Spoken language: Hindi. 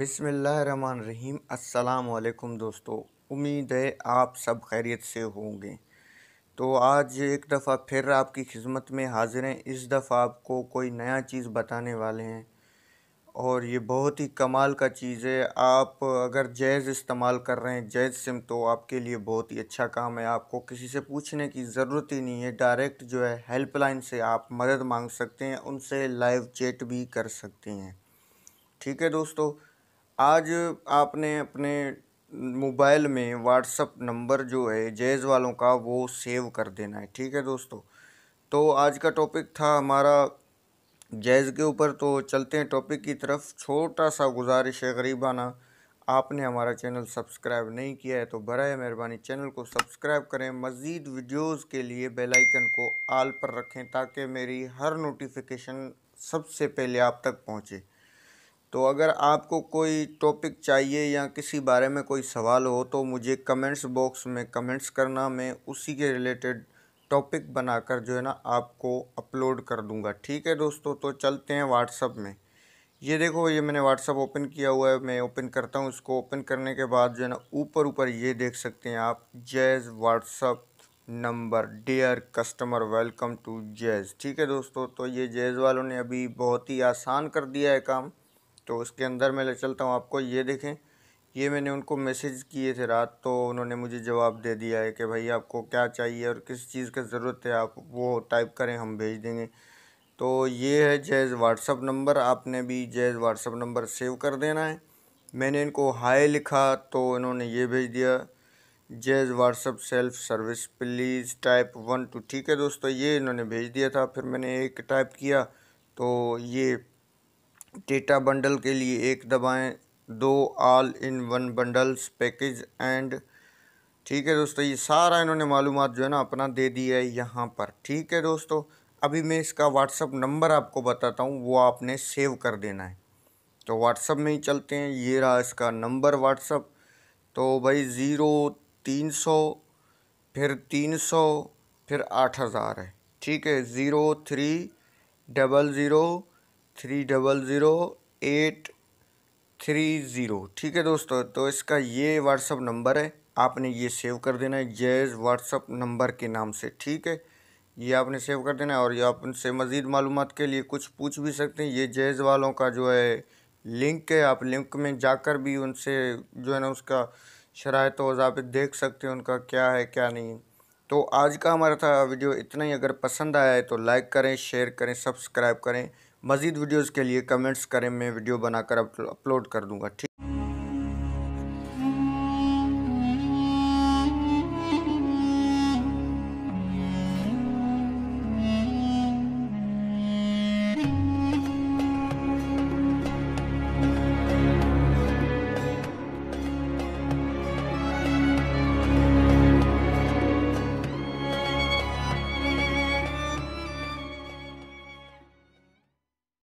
बिसमीम अल्लाम दोस्तों उम्मीद है आप सब खैरियत से होंगे तो आज एक दफ़ा फिर आपकी खिदमत में हाजिर हैं इस दफ़ा आपको कोई नया चीज़ बताने वाले हैं और ये बहुत ही कमाल का चीज़ है आप अगर जैज़ इस्तेमाल कर रहे हैं जैज़ सिम तो आपके लिए बहुत ही अच्छा काम है आपको किसी से पूछने की ज़रूरत ही नहीं है डायरेक्ट जो है हेल्पलाइन से आप मदद मांग सकते हैं उनसे लाइव चैट भी कर सकते हैं ठीक है दोस्तों आज आपने अपने मोबाइल में व्हाट्सअप नंबर जो है जैज़ वालों का वो सेव कर देना है ठीक है दोस्तों तो आज का टॉपिक था हमारा जैज़ के ऊपर तो चलते हैं टॉपिक की तरफ छोटा सा गुजारिश है गरीबाना आपने हमारा चैनल सब्सक्राइब नहीं किया है तो बर मेहरबानी चैनल को सब्सक्राइब करें मज़ीद वीडियोस के लिए बेल आइकन को आल पर रखें ताकि मेरी हर नोटिफिकेशन सबसे पहले आप तक पहुँचे तो अगर आपको कोई टॉपिक चाहिए या किसी बारे में कोई सवाल हो तो मुझे कमेंट्स बॉक्स में कमेंट्स करना मैं उसी के रिलेटेड टॉपिक बनाकर जो है ना आपको अपलोड कर दूंगा ठीक है दोस्तों तो चलते हैं व्हाट्सअप में ये देखो ये मैंने व्हाट्सअप ओपन किया हुआ है मैं ओपन करता हूँ इसको ओपन करने के बाद जो है ना ऊपर ऊपर ये देख सकते हैं आप Jazz WhatsApp number dear customer welcome to Jazz ठीक है दोस्तों तो ये जैज़ वालों ने अभी बहुत ही आसान कर दिया है काम तो उसके अंदर मैं ले चलता हूँ आपको ये देखें ये मैंने उनको मैसेज किए थे रात तो उन्होंने मुझे जवाब दे दिया है कि भाई आपको क्या चाहिए और किस चीज़ की ज़रूरत है आप वो टाइप करें हम भेज देंगे तो ये है जैज़ व्हाट्सअप नंबर आपने भी जैज़ व्हाट्सअप नंबर सेव कर देना है मैंने इनको हाय लिखा तो इन्होंने ये भेज दिया Jazz WhatsApp self service please type one two ठीक है दोस्तों ये इन्होंने भेज दिया था फिर मैंने एक टाइप किया तो ये डेटा बंडल के लिए एक दबाएं दो all in one bundles package and ठीक है दोस्तों ये सारा इन्होंने मालूम जो है ना अपना दे दिया है यहाँ पर ठीक है दोस्तों अभी मैं इसका व्हाट्सअप नंबर आपको बताता हूँ वो आपने सेव कर देना है तो व्हाट्सअप में ही चलते हैं ये रहा इसका नंबर व्हाट्सअप तो भाई ज़ीरो तीन सौ फिर तीन सौ फिर आठ हज़ार है ठीक है zero three double zero three double zero eight three zero ठीक है दोस्तों तो इसका ये व्हाट्सअप नंबर है आपने ये सेव कर देना है जैज़ व्हाट्सअप नंबर के नाम से ठीक है ये आपने सेव कर देना है और ये आप उनसे मज़ीद मालूम के लिए कुछ पूछ भी सकते हैं ये जैज़ वालों का जो है लिंक है आप लिंक में जाकर भी उनसे जो है ना उसका शराय तो वजाफे देख सकते हैं उनका क्या है क्या नहीं तो आज का हमारा था वीडियो इतना ही अगर पसंद आया है तो लाइक करें शेयर करें सब्सक्राइब करें मज़ीद वीडियोज़ के लिए कमेंट्स करें मैं वीडियो बनाकर अपलोड कर दूँगा ठीक